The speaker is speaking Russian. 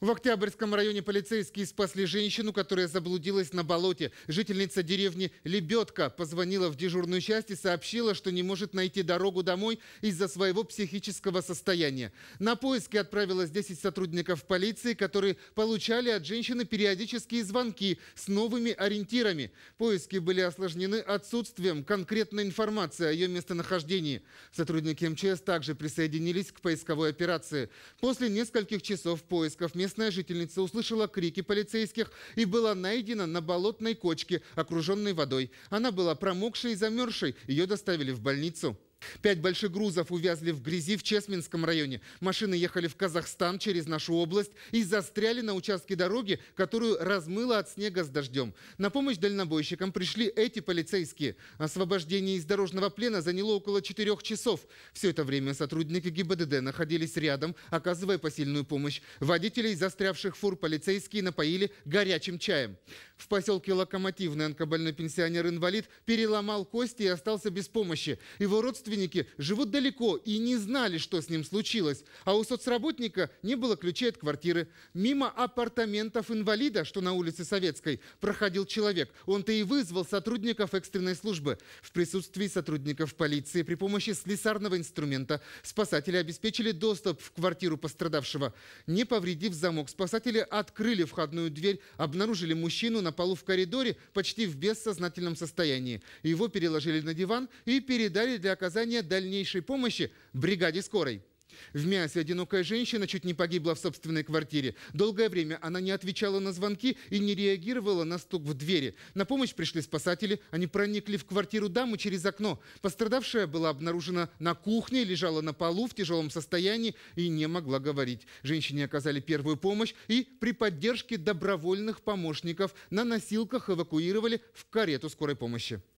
В Октябрьском районе полицейские спасли женщину, которая заблудилась на болоте. Жительница деревни Лебедка позвонила в дежурную часть и сообщила, что не может найти дорогу домой из-за своего психического состояния. На поиски отправилось 10 сотрудников полиции, которые получали от женщины периодические звонки с новыми ориентирами. Поиски были осложнены отсутствием конкретной информации о ее местонахождении. Сотрудники МЧС также присоединились к поисковой операции. После нескольких часов поисков мест Местная жительница услышала крики полицейских и была найдена на болотной кочке, окруженной водой. Она была промокшей и замерзшей. Ее доставили в больницу. Пять больших грузов увязли в грязи в Чесминском районе. Машины ехали в Казахстан через нашу область и застряли на участке дороги, которую размыло от снега с дождем. На помощь дальнобойщикам пришли эти полицейские. Освобождение из дорожного плена заняло около четырех часов. Все это время сотрудники ГИБДД находились рядом, оказывая посильную помощь. Водителей застрявших фур полицейские напоили горячим чаем. В поселке Локомотивный онкобольной пенсионер-инвалид переломал кости и остался без помощи. Его родственники живут далеко и не знали, что с ним случилось. А у соцработника не было ключей от квартиры. Мимо апартаментов инвалида, что на улице Советской, проходил человек. Он-то и вызвал сотрудников экстренной службы. В присутствии сотрудников полиции при помощи слесарного инструмента спасатели обеспечили доступ в квартиру пострадавшего. Не повредив замок, спасатели открыли входную дверь, обнаружили мужчину, на полу в коридоре почти в бессознательном состоянии. Его переложили на диван и передали для оказания дальнейшей помощи бригаде скорой. В мясе одинокая женщина чуть не погибла в собственной квартире. Долгое время она не отвечала на звонки и не реагировала на стук в двери. На помощь пришли спасатели. Они проникли в квартиру дамы через окно. Пострадавшая была обнаружена на кухне, лежала на полу в тяжелом состоянии и не могла говорить. Женщине оказали первую помощь и при поддержке добровольных помощников на носилках эвакуировали в карету скорой помощи.